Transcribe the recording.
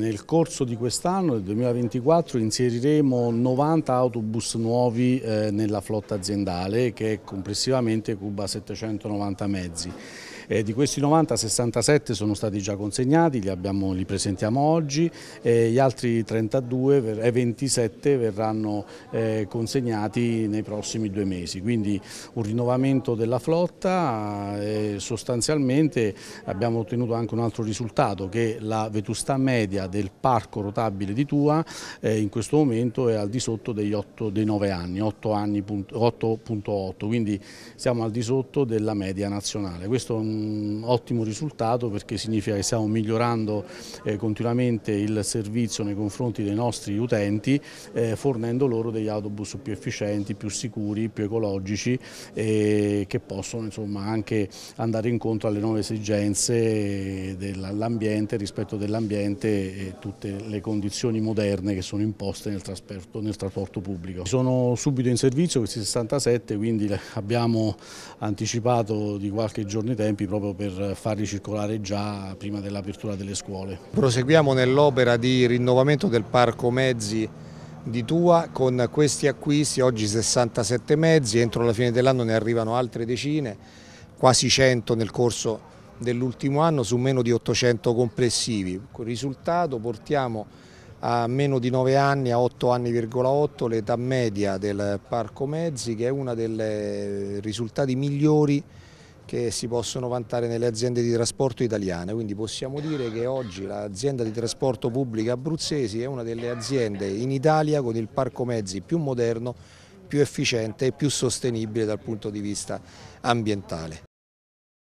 Nel corso di quest'anno, del 2024, inseriremo 90 autobus nuovi eh, nella flotta aziendale che complessivamente cuba 790 mezzi. Eh, di questi 90, 67 sono stati già consegnati, li, abbiamo, li presentiamo oggi, eh, gli altri 32 e 27 verranno eh, consegnati nei prossimi due mesi, quindi un rinnovamento della flotta e eh, sostanzialmente abbiamo ottenuto anche un altro risultato che la vetustà media del parco rotabile di Tua eh, in questo momento è al di sotto degli 8, dei 9 anni, 8.8, quindi siamo al di sotto della media nazionale. Questo è un ottimo risultato perché significa che stiamo migliorando eh, continuamente il servizio nei confronti dei nostri utenti eh, fornendo loro degli autobus più efficienti, più sicuri, più ecologici e eh, che possono insomma, anche andare incontro alle nuove esigenze dell'ambiente, rispetto dell'ambiente e tutte le condizioni moderne che sono imposte nel trasporto, nel trasporto pubblico. Sono subito in servizio questi 67 quindi abbiamo anticipato di qualche giorno i tempi proprio per farli circolare già prima dell'apertura delle scuole. Proseguiamo nell'opera di rinnovamento del parco mezzi di Tua con questi acquisti, oggi 67 mezzi, entro la fine dell'anno ne arrivano altre decine, quasi 100 nel corso dell'ultimo anno su meno di 800 complessivi. Il risultato portiamo a meno di 9 anni, a 8 anni,8 l'età media del parco mezzi che è uno dei risultati migliori che si possono vantare nelle aziende di trasporto italiane, quindi possiamo dire che oggi l'azienda di trasporto pubblica abruzzesi è una delle aziende in Italia con il parco mezzi più moderno, più efficiente e più sostenibile dal punto di vista ambientale.